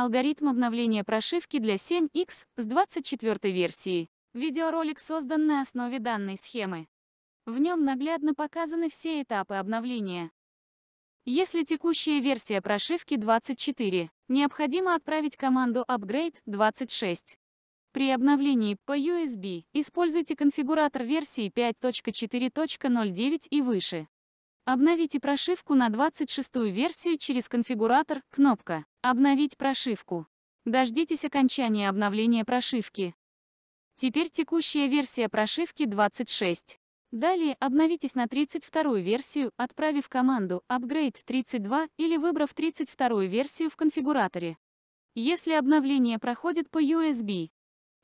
Алгоритм обновления прошивки для 7X с 24 версии. Видеоролик создан на основе данной схемы. В нем наглядно показаны все этапы обновления. Если текущая версия прошивки 24, необходимо отправить команду Upgrade 26. При обновлении по USB используйте конфигуратор версии 5.4.09 и выше. Обновите прошивку на 26-ю версию через конфигуратор, кнопка «Обновить прошивку». Дождитесь окончания обновления прошивки. Теперь текущая версия прошивки 26. Далее обновитесь на 32-ю версию, отправив команду «Upgrade 32» или выбрав 32-ю версию в конфигураторе. Если обновление проходит по USB,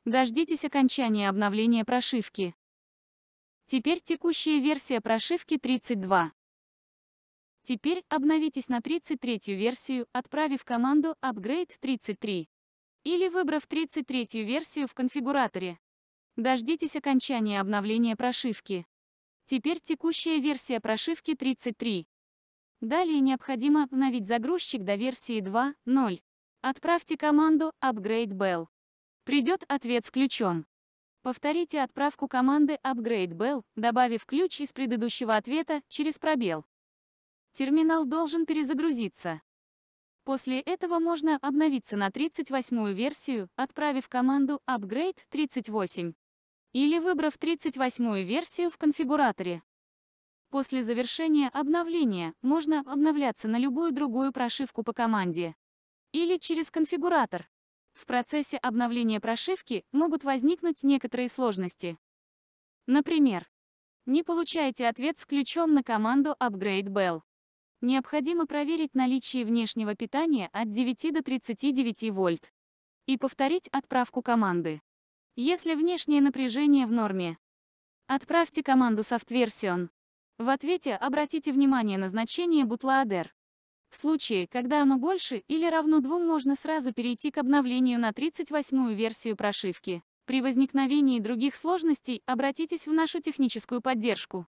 дождитесь окончания обновления прошивки. Теперь текущая версия прошивки 32. Теперь обновитесь на 33-ю версию, отправив команду Upgrade 33 или выбрав 33-ю версию в конфигураторе. Дождитесь окончания обновления прошивки. Теперь текущая версия прошивки 33. Далее необходимо обновить загрузчик до версии 2.0. Отправьте команду Upgrade Bell. Придет ответ с ключом. Повторите отправку команды Upgrade Bell, добавив ключ из предыдущего ответа через пробел терминал должен перезагрузиться. После этого можно обновиться на 38-ю версию, отправив команду Upgrade 38 или выбрав 38-ю версию в конфигураторе. После завершения обновления можно обновляться на любую другую прошивку по команде или через конфигуратор. В процессе обновления прошивки могут возникнуть некоторые сложности. Например, не получаете ответ с ключом на команду Upgrade Bell необходимо проверить наличие внешнего питания от 9 до 39 вольт и повторить отправку команды. Если внешнее напряжение в норме, отправьте команду SoftVersion. В ответе обратите внимание на значение bootloader. В случае, когда оно больше или равно 2, можно сразу перейти к обновлению на 38-ю версию прошивки. При возникновении других сложностей обратитесь в нашу техническую поддержку.